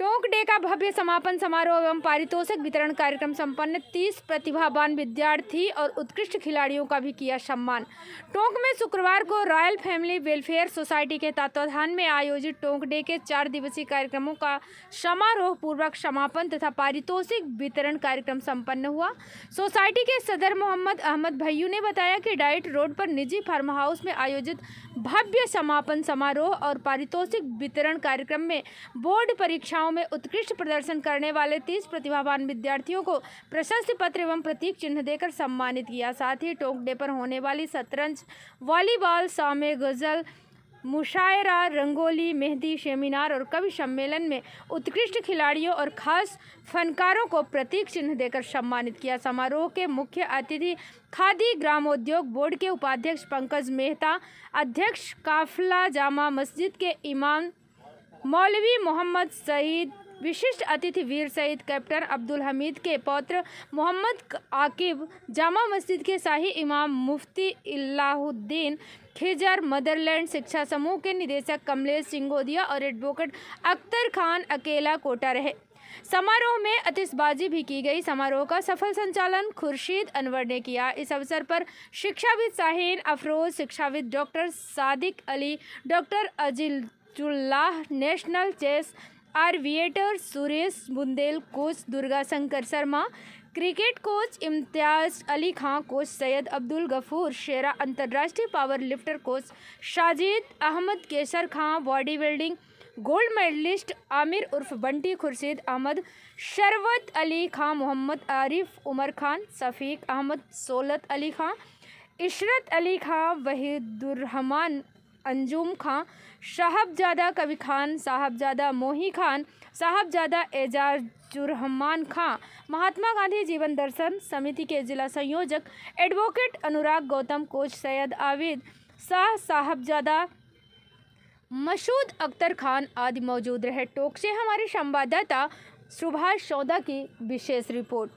Tonk day का भव्य समापन समारोह एवं पारितोषिक वितरण कार्यक्रम संपन्न 30 प्रतिभावान विद्यार्थी और उत्कृष्ट खिलाड़ियों का भी किया सम्मान टोंक में शुक्रवार को रॉयल फैमिली वेलफेयर सोसाइटी के तत्वाधान में आयोजित टोंक डे के चार दिवसीय कार्यक्रमों का समारोह पूर्वक समापन तथा पारितोषिक वितरण कार्यक्रम सम्पन्न हुआ सोसाइटी के सदर मोहम्मद अहमद भैयू ने बताया कि डाइट रोड पर निजी फार्म हाउस में आयोजित भव्य समापन समारोह और पारितोषिक वितरण कार्यक्रम में बोर्ड परीक्षाओं परीक्षाओं में उत्कृष्ट प्रदर्शन करने वाले तीस प्रतिभावान विद्यार्थियों को प्रशस्ति पत्र एवं प्रतीक चिन्ह देकर सम्मानित किया साथ ही टोंक डे पर होने वाली शतरंज वॉलीबॉल सामे गज़ल मुशायरा रंगोली मेहंदी सेमिनार और कवि सम्मेलन में उत्कृष्ट खिलाड़ियों और खास फनकारों को प्रतीक चिन्ह देकर सम्मानित किया समारोह के मुख्य अतिथि खादी ग्रामोद्योग बोर्ड के उपाध्यक्ष पंकज मेहता अध्यक्ष काफला जामा मस्जिद के इमाम मौलवी मोहम्मद सईद विशिष्ट अतिथि वीर सईद कैप्टन अब्दुल हमीद के पौत्र मोहम्मद आकिब जामा मस्जिद के शाही इमाम मुफ्ती इलाहुद्दीन खिजर मदरलैंड शिक्षा समूह के निदेशक कमलेश सिंगोदिया और एडवोकेट अख्तर खान अकेला कोटा रहे समारोह में अतिशबाजी भी की गई समारोह का सफल संचालन खुर्शीद अनवर ने किया इस अवसर पर शिक्षाविद शाहीन अफरोज शिक्षाविद doctor Sadiq Ali doctor Ajil Chulla national chess arbiter Suresh Bundel coach Durga Shankar Sharma cricket coach Imtiaz Ali Khan coach Syed Abdul Gafoor Shera अंतर्राष्ट्रीय power lifter coach Sajid Ahmad Kesar Khan body building gold medalist Aamir उर्फ बंटी खुर्शीद अहमद शरवत अली खां मोहम्मद आरिफ उमर खान शफीक अहमद सोलत अली खां इशरत अली खां वहीदुररहमान अंजुम खां साहबजादा कभी खान साहबजादा मोही खान साहबजादा एजाज जुरहमान खां महात्मा गांधी जीवन दर्शन समिति के जिला संयोजक एडवोकेट अनुराग गौतम कोच सैयद आविद शाह साहबजादा मशहूद अख्तर खान आदि मौजूद रहे टोक से हमारे संवाददाता सुभाष सौदा की विशेष रिपोर्ट